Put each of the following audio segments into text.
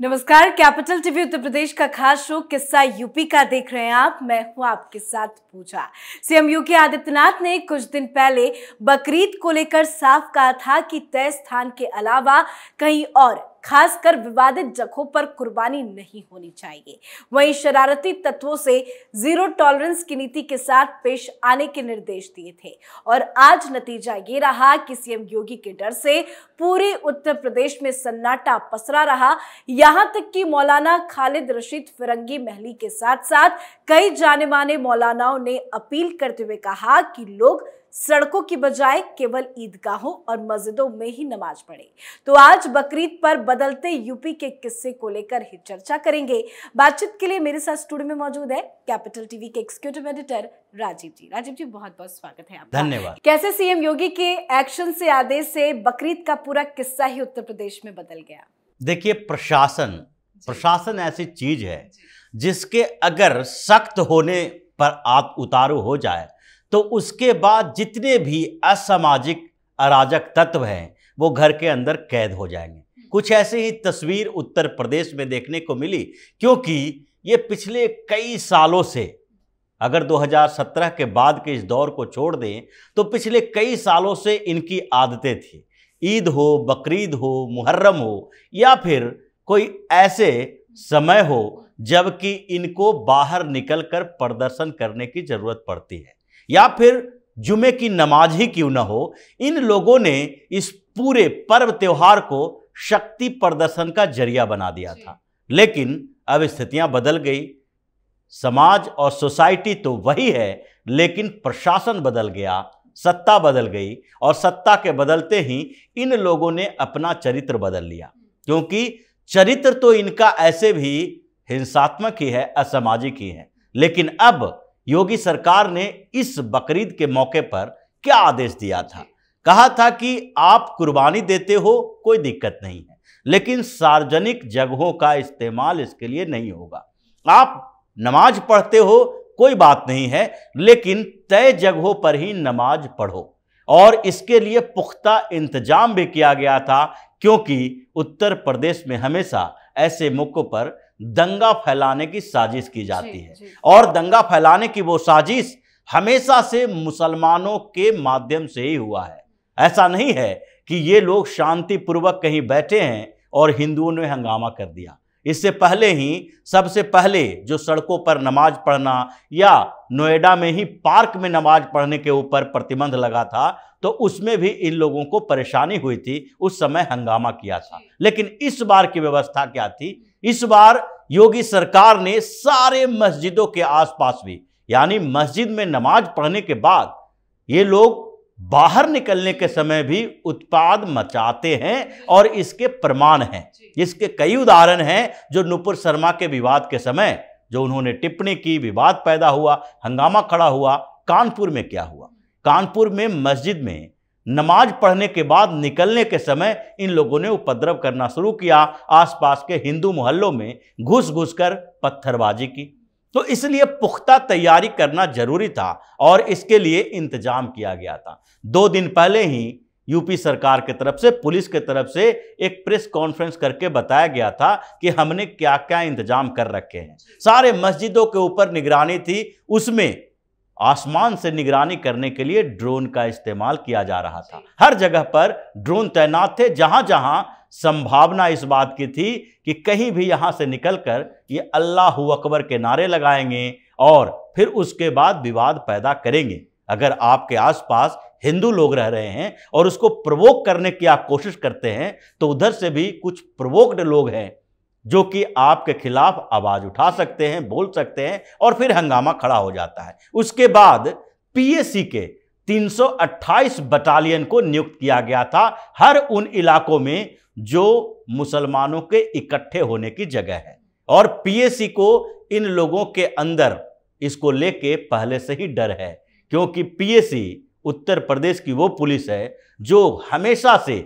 नमस्कार capital TV उत्तर प्रदेश का खास शो किस्सा यूपी का देख रहे हैं आप मैं हूं आपके साथ पूजा सीएम योगी आदित्यनाथ ने कुछ दिन पहले बकरीद को लेकर साफ कहा था कि तय स्थान के अलावा कहीं और खासकर विवादित जगहों पर कुर्बानी नहीं होनी चाहिए वहीं शरारती तत्वों से जीरो टॉलरेंस की नीति के साथ पेश आने के निर्देश दिए थे और आज नतीजा ये रहा कि सीएम योगी के डर से पूरे उत्तर प्रदेश में सन्नाटा पसरा रहा यहां तक कि मौलाना खालिद रशीद फिरंगी महली के साथ साथ कई जाने माने मौलानाओं ने अपील करते हुए कहा कि लोग सड़कों की बजाय केवल ईदगाहों और मस्जिदों में ही नमाज पढ़े तो आज बकरीद पर बदलते यूपी के किस्से को लेकर ही चर्चा करेंगे बातचीत के लिए मेरे साथ स्टूडियो में मौजूद है कैपिटल टीवी के एग्जीक्यूटिव एडिटर राजीव जी राजीव जी बहुत बहुत स्वागत है आपका धन्यवाद कैसे सीएम योगी के एक्शन से आदेश से बकरीद का पूरा किस्सा ही उत्तर प्रदेश में बदल गया देखिए प्रशासन प्रशासन ऐसी चीज है जिसके अगर सख्त होने पर आप उतारू हो जाए तो उसके बाद जितने भी असामाजिक अराजक तत्व हैं वो घर के अंदर कैद हो जाएंगे हम्म। कुछ ऐसी ही तस्वीर उत्तर प्रदेश में देखने को मिली क्योंकि ये पिछले कई सालों से अगर 2017 के बाद के इस दौर को छोड़ दें तो पिछले कई सालों से इनकी आदतें थी ईद हो बकरीद हो मुहर्रम हो या फिर कोई ऐसे समय हो जबकि इनको बाहर निकलकर प्रदर्शन करने की ज़रूरत पड़ती है या फिर जुमे की नमाज ही क्यों ना हो इन लोगों ने इस पूरे पर्व त्यौहार को शक्ति प्रदर्शन का जरिया बना दिया था लेकिन अब स्थितियां बदल गई समाज और सोसाइटी तो वही है लेकिन प्रशासन बदल गया सत्ता बदल गई और सत्ता के बदलते ही इन लोगों ने अपना चरित्र बदल लिया क्योंकि चरित्र तो इनका ऐसे भी हिंसात्मक ही है असामाजिक ही है लेकिन अब योगी सरकार ने इस बकरीद के मौके पर क्या आदेश दिया था कहा था कि आप कुर्बानी देते हो कोई दिक्कत नहीं है लेकिन सार्वजनिक जगहों का इस्तेमाल इसके लिए नहीं होगा आप नमाज पढ़ते हो कोई बात नहीं है लेकिन तय जगहों पर ही नमाज पढ़ो और इसके लिए पुख्ता इंतजाम भी किया गया था क्योंकि उत्तर प्रदेश में हमेशा ऐसे मौक़ों पर दंगा फैलाने की साजिश की जाती है और दंगा फैलाने की वो साजिश हमेशा से मुसलमानों के माध्यम से ही हुआ है ऐसा नहीं है कि ये लोग शांतिपूर्वक कहीं बैठे हैं और हिंदुओं ने हंगामा कर दिया इससे पहले ही सबसे पहले जो सड़कों पर नमाज पढ़ना या नोएडा में ही पार्क में नमाज पढ़ने के ऊपर प्रतिबंध लगा था तो उसमें भी इन लोगों को परेशानी हुई थी उस समय हंगामा किया था लेकिन इस बार की व्यवस्था क्या थी इस बार योगी सरकार ने सारे मस्जिदों के आसपास भी यानी मस्जिद में नमाज पढ़ने के बाद ये लोग बाहर निकलने के समय भी उत्पाद मचाते हैं और इसके प्रमाण हैं इसके कई उदाहरण हैं जो नुपुर शर्मा के विवाद के समय जो उन्होंने टिप्पणी की विवाद पैदा हुआ हंगामा खड़ा हुआ कानपुर में क्या हुआ कानपुर में मस्जिद में नमाज पढ़ने के बाद निकलने के समय इन लोगों ने उपद्रव करना शुरू किया आसपास के हिंदू मोहल्लों में घुस घुस कर पत्थरबाजी की तो इसलिए पुख्ता तैयारी करना जरूरी था और इसके लिए इंतजाम किया गया था दो दिन पहले ही यूपी सरकार की तरफ से पुलिस की तरफ से एक प्रेस कॉन्फ्रेंस करके बताया गया था कि हमने क्या क्या इंतजाम कर रखे हैं सारे मस्जिदों के ऊपर निगरानी थी उसमें आसमान से निगरानी करने के लिए ड्रोन का इस्तेमाल किया जा रहा था हर जगह पर ड्रोन तैनात थे जहां जहां संभावना इस बात की थी कि कहीं भी यहाँ से निकलकर ये अल्लाह अकबर के नारे लगाएंगे और फिर उसके बाद विवाद पैदा करेंगे अगर आपके आसपास हिंदू लोग रह रहे हैं और उसको प्रवोक करने की आप कोशिश करते हैं तो उधर से भी कुछ प्रवोक्ड लोग हैं जो कि आपके खिलाफ आवाज उठा सकते हैं बोल सकते हैं और फिर हंगामा खड़ा हो जाता है उसके बाद पीएसी के 328 बटालियन को नियुक्त किया गया था हर उन इलाकों में जो मुसलमानों के इकट्ठे होने की जगह है और पीएसी को इन लोगों के अंदर इसको लेके पहले से ही डर है क्योंकि पीएसी उत्तर प्रदेश की वो पुलिस है जो हमेशा से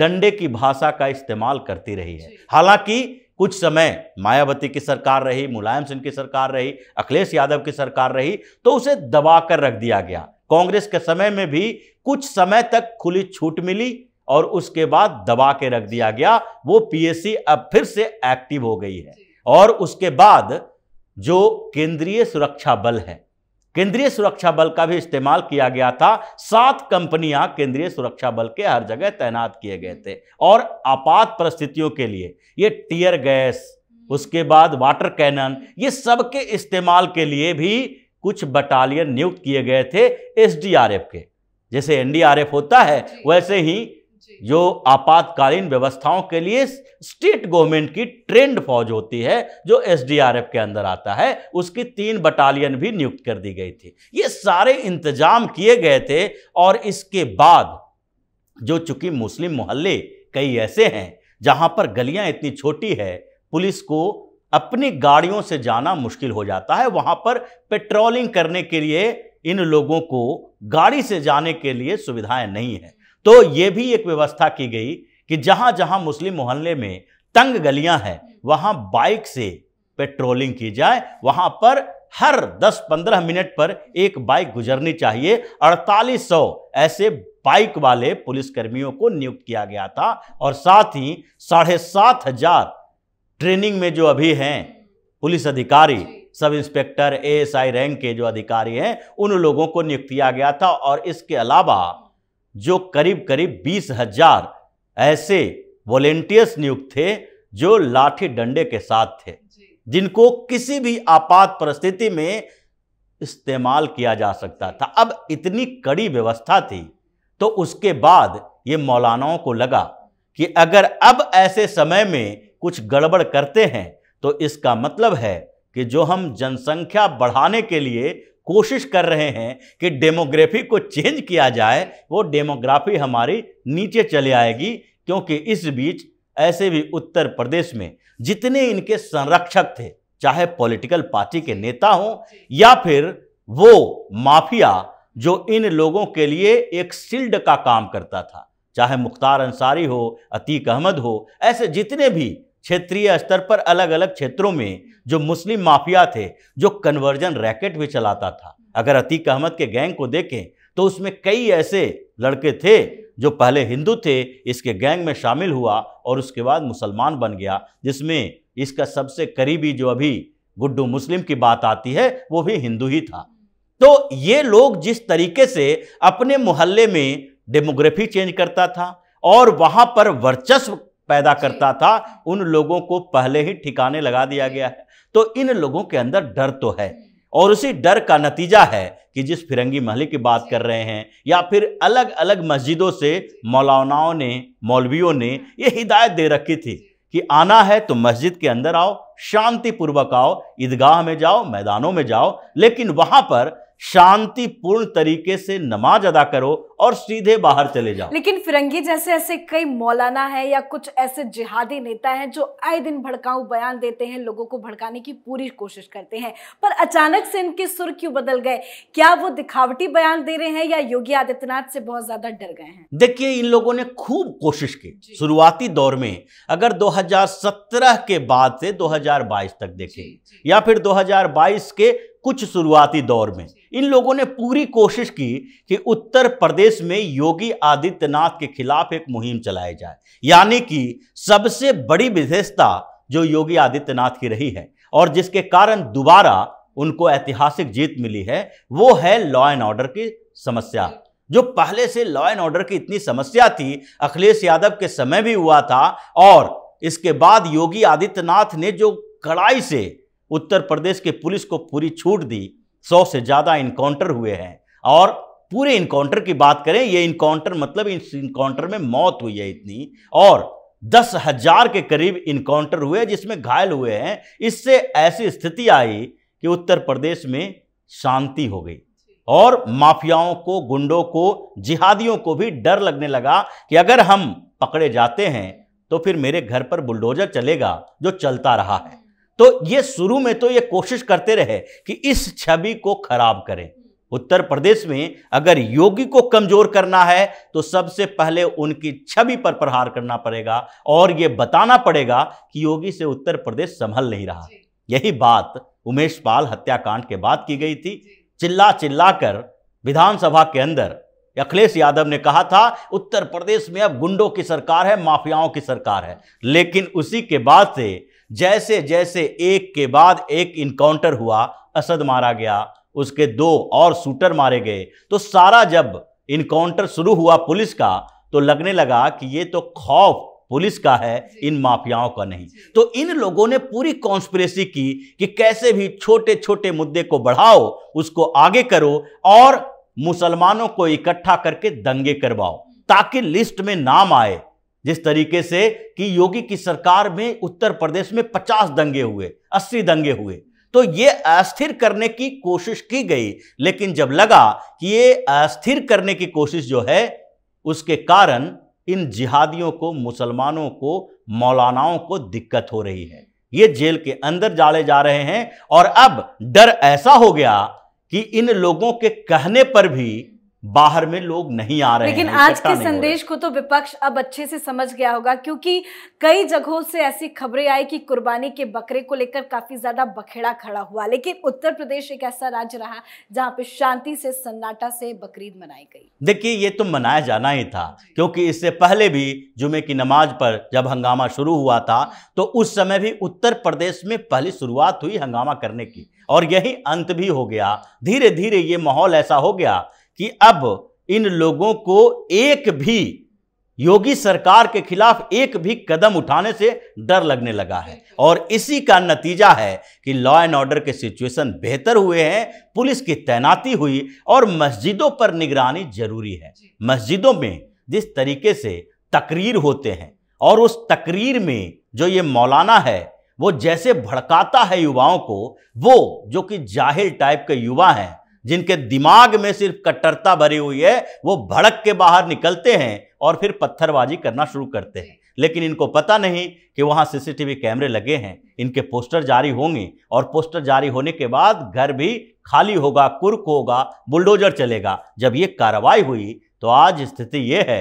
डंडे की भाषा का इस्तेमाल करती रही है हालांकि कुछ समय मायावती की सरकार रही मुलायम सिंह की सरकार रही अखिलेश यादव की सरकार रही तो उसे दबा कर रख दिया गया कांग्रेस के समय में भी कुछ समय तक खुली छूट मिली और उसके बाद दबा के रख दिया गया वो पीएससी अब फिर से एक्टिव हो गई है और उसके बाद जो केंद्रीय सुरक्षा बल है केंद्रीय सुरक्षा बल का भी इस्तेमाल किया गया था सात कंपनियां केंद्रीय सुरक्षा बल के हर जगह तैनात किए गए थे और आपात परिस्थितियों के लिए ये टीयर गैस उसके बाद वाटर कैनन ये सब के इस्तेमाल के लिए भी कुछ बटालियन नियुक्त किए गए थे एसडीआरएफ के जैसे एनडीआरएफ होता है वैसे ही जो आपातकालीन व्यवस्थाओं के लिए स्टेट गवर्नमेंट की ट्रेंड फौज होती है जो एसडीआरएफ के अंदर आता है उसकी तीन बटालियन भी नियुक्त कर दी गई थी ये सारे इंतजाम किए गए थे और इसके बाद जो चूंकि मुस्लिम मोहल्ले कई ऐसे हैं जहां पर गलियां इतनी छोटी है पुलिस को अपनी गाड़ियों से जाना मुश्किल हो जाता है वहां पर पेट्रोलिंग करने के लिए इन लोगों को गाड़ी से जाने के लिए सुविधाएं नहीं है तो ये भी एक व्यवस्था की गई कि जहां जहां मुस्लिम मोहल्ले में तंग गलियां हैं वहां बाइक से पेट्रोलिंग की जाए वहां पर हर 10-15 मिनट पर एक बाइक गुजरनी चाहिए 4800 ऐसे बाइक वाले पुलिसकर्मियों को नियुक्त किया गया था और साथ ही साढ़े सात हजार ट्रेनिंग में जो अभी हैं पुलिस अधिकारी सब इंस्पेक्टर एएसआई रैंक के जो अधिकारी हैं उन लोगों को नियुक्त किया गया था और इसके अलावा जो करीब करीब बीस हजार ऐसे वॉलेंटियर्स नियुक्त थे जो लाठी डंडे के साथ थे जिनको किसी भी आपात परिस्थिति में इस्तेमाल किया जा सकता था अब इतनी कड़ी व्यवस्था थी तो उसके बाद ये मौलानाओं को लगा कि अगर अब ऐसे समय में कुछ गड़बड़ करते हैं तो इसका मतलब है कि जो हम जनसंख्या बढ़ाने के लिए कोशिश कर रहे हैं कि डेमोग्राफी को चेंज किया जाए वो डेमोग्राफी हमारी नीचे चले आएगी क्योंकि इस बीच ऐसे भी उत्तर प्रदेश में जितने इनके संरक्षक थे चाहे पॉलिटिकल पार्टी के नेता हों या फिर वो माफिया जो इन लोगों के लिए एक शिल्ड का काम करता था चाहे मुख्तार अंसारी हो अतीक अहमद हो ऐसे जितने भी क्षेत्रीय स्तर पर अलग अलग क्षेत्रों में जो मुस्लिम माफिया थे जो कन्वर्जन रैकेट भी चलाता था अगर अतीक अहमद के गैंग को देखें तो उसमें कई ऐसे लड़के थे जो पहले हिंदू थे इसके गैंग में शामिल हुआ और उसके बाद मुसलमान बन गया जिसमें इसका सबसे करीबी जो अभी गुड्डू मुस्लिम की बात आती है वो भी हिंदू ही था तो ये लोग जिस तरीके से अपने मोहल्ले में डेमोग्राफी चेंज करता था और वहाँ पर वर्चस्व पैदा करता था उन लोगों को पहले ही ठिकाने लगा दिया गया है तो इन लोगों के अंदर डर तो है और उसी डर का नतीजा है कि जिस फिरंगी महल की बात कर रहे हैं या फिर अलग अलग मस्जिदों से मौलानाओं ने मौलवियों ने ये हिदायत दे रखी थी कि आना है तो मस्जिद के अंदर आओ शांतिपूर्वक आओ ईदगाह में जाओ मैदानों में जाओ लेकिन वहां पर शांतिपूर्ण तरीके से नमाज अदा करो और सीधे बाहर चले जाओ लेकिन फिरंगी जैसे ऐसे कई मौलाना है या कुछ ऐसे जिहादी नेता हैं जो आए दिन भड़काऊ बयान देते हैं लोगों को भड़काने की पूरी कोशिश करते हैं पर अचानक से इनके सुर क्यों बदल गए क्या वो दिखावटी बयान दे रहे हैं या योगी आदित्यनाथ से बहुत ज्यादा डर गए हैं देखिए इन लोगों ने खूब कोशिश की शुरुआती दौर में अगर दो के बाद से दो तक देखें या फिर दो के कुछ शुरुआती दौर में इन लोगों ने पूरी कोशिश की कि उत्तर प्रदेश में योगी आदित्यनाथ के खिलाफ एक मुहिम चलाई जाए यानी कि सबसे बड़ी विशेषता जो योगी आदित्यनाथ की रही है और जिसके कारण दोबारा उनको ऐतिहासिक जीत मिली है वो है लॉ एंड ऑर्डर की समस्या जो पहले से लॉ एंड ऑर्डर की इतनी समस्या थी अखिलेश यादव के समय भी हुआ था और इसके बाद योगी आदित्यनाथ ने जो कड़ाई से उत्तर प्रदेश के पुलिस को पूरी छूट दी सौ से ज़्यादा इनकाउंटर हुए हैं और पूरे इनकाउंटर की बात करें ये इनकाउंटर मतलब इस इनकाउंटर में मौत हुई है इतनी और दस हजार के करीब इनकाउंटर हुए जिसमें घायल हुए हैं इससे ऐसी स्थिति आई कि उत्तर प्रदेश में शांति हो गई और माफियाओं को गुंडों को जिहादियों को भी डर लगने लगा कि अगर हम पकड़े जाते हैं तो फिर मेरे घर पर बुलडोजर चलेगा जो चलता रहा है तो ये शुरू में तो ये कोशिश करते रहे कि इस छवि को खराब करें उत्तर प्रदेश में अगर योगी को कमजोर करना है तो सबसे पहले उनकी छवि पर प्रहार करना पड़ेगा और ये बताना पड़ेगा कि योगी से उत्तर प्रदेश संभल नहीं रहा यही बात उमेश पाल हत्याकांड के बाद की गई थी चिल्ला चिल्ला कर विधानसभा के अंदर अखिलेश यादव ने कहा था उत्तर प्रदेश में अब गुंडों की सरकार है माफियाओं की सरकार है लेकिन उसी के बाद से जैसे जैसे एक के बाद एक इनकाउंटर हुआ असद मारा गया उसके दो और शूटर मारे गए तो सारा जब इनकाउंटर शुरू हुआ पुलिस का तो लगने लगा कि ये तो खौफ पुलिस का है इन माफियाओं का नहीं तो इन लोगों ने पूरी कॉन्स्परेसी की कि कैसे भी छोटे छोटे मुद्दे को बढ़ाओ उसको आगे करो और मुसलमानों को इकट्ठा करके दंगे करवाओ ताकि लिस्ट में नाम आए जिस तरीके से कि योगी की सरकार में उत्तर प्रदेश में 50 दंगे हुए 80 दंगे हुए तो ये अस्थिर करने की कोशिश की गई लेकिन जब लगा कि ये अस्थिर करने की कोशिश जो है उसके कारण इन जिहादियों को मुसलमानों को मौलानाओं को दिक्कत हो रही है ये जेल के अंदर जाले जा रहे हैं और अब डर ऐसा हो गया कि इन लोगों के कहने पर भी बाहर में लोग नहीं आ रहे लेकिन हैं आज के संदेश को तो विपक्ष अब अच्छे से समझ गया होगा क्योंकि कई जगहों से ऐसी खबरें आई कि कुर्बानी के बकरे को लेकर काफी ज्यादा बखेड़ा खड़ा हुआ लेकिन उत्तर प्रदेश एक ऐसा राज्य रहा जहां पे शांति से सन्नाटा से बकरीद मनाई गई देखिए ये तो मनाया जाना ही था क्योंकि इससे पहले भी जुमे की नमाज पर जब हंगामा शुरू हुआ था तो उस समय भी उत्तर प्रदेश में पहली शुरुआत हुई हंगामा करने की और यही अंत भी हो गया धीरे धीरे ये माहौल ऐसा हो गया कि अब इन लोगों को एक भी योगी सरकार के खिलाफ एक भी कदम उठाने से डर लगने लगा है और इसी का नतीजा है कि लॉ एंड ऑर्डर के सिचुएशन बेहतर हुए हैं पुलिस की तैनाती हुई और मस्जिदों पर निगरानी जरूरी है मस्जिदों में जिस तरीके से तकरीर होते हैं और उस तकरीर में जो ये मौलाना है वो जैसे भड़काता है युवाओं को वो जो कि जाहिल टाइप के युवा हैं जिनके दिमाग में सिर्फ कट्टरता भरी हुई है वो भड़क के बाहर निकलते हैं और फिर पत्थरबाजी करना शुरू करते हैं लेकिन इनको पता नहीं कि वहाँ सीसीटीवी कैमरे लगे हैं इनके पोस्टर जारी होंगे और पोस्टर जारी होने के बाद घर भी खाली होगा कुर्क होगा बुलडोजर चलेगा जब ये कार्रवाई हुई तो आज स्थिति ये है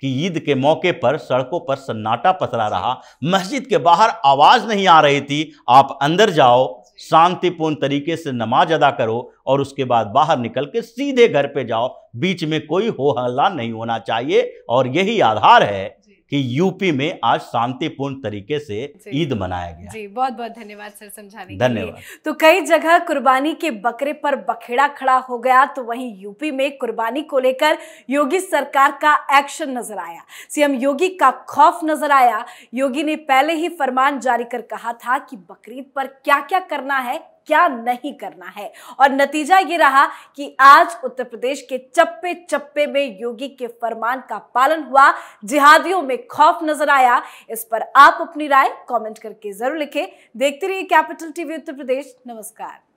कि ईद के मौके पर सड़कों पर सन्नाटा पसरा रहा मस्जिद के बाहर आवाज़ नहीं आ रही थी आप अंदर जाओ शांतिपूर्ण तरीके से नमाज अदा करो और उसके बाद बाहर निकल के सीधे घर पे जाओ बीच में कोई हो हल्ला नहीं होना चाहिए और यही आधार है कि यूपी में आज शांतिपूर्ण तरीके से ईद मनाया गया जी बहुत बहुत धन्यवाद सर समझाने धन्यवाद तो कई जगह कुर्बानी के बकरे पर बखेड़ा खड़ा हो गया तो वहीं यूपी में कुर्बानी को लेकर योगी सरकार का एक्शन नजर आया सीएम योगी का खौफ नजर आया योगी ने पहले ही फरमान जारी कर कहा था कि बकरीद पर क्या क्या करना है क्या नहीं करना है और नतीजा ये रहा कि आज उत्तर प्रदेश के चप्पे चप्पे में योगी के फरमान का पालन हुआ जिहादियों में खौफ नजर आया इस पर आप अपनी राय कमेंट करके जरूर लिखें देखते रहिए कैपिटल टीवी उत्तर प्रदेश नमस्कार